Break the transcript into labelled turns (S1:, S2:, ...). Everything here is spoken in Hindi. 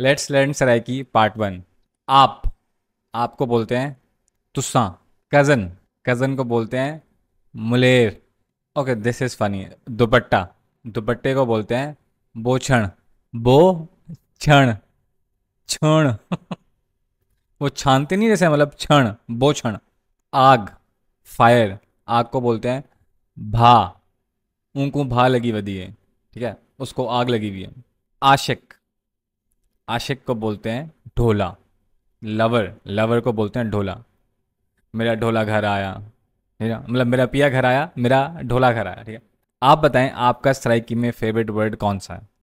S1: let's learn Saraiki part one आप आपको बोलते हैं तुस्सा कज़न कज़न को बोलते हैं मुलेर okay this is funny dupatta दुपट्टे को बोलते हैं बोछण बो क्षण क्षण वो छानते नहीं जैसे मतलब क्षण बोछण आग फायर आग को बोलते हैं भा उनको भा लगी वी है ठीक है उसको आग लगी हुई है आशिक आशिक को बोलते हैं ढोला लवर लवर को बोलते हैं ढोला मेरा ढोला घर आया ठीक है मतलब मेरा पिया घर आया मेरा ढोला घर आया ठीक है आप बताएं आपका स्ट्राइकी में फेवरेट वर्ड कौन सा है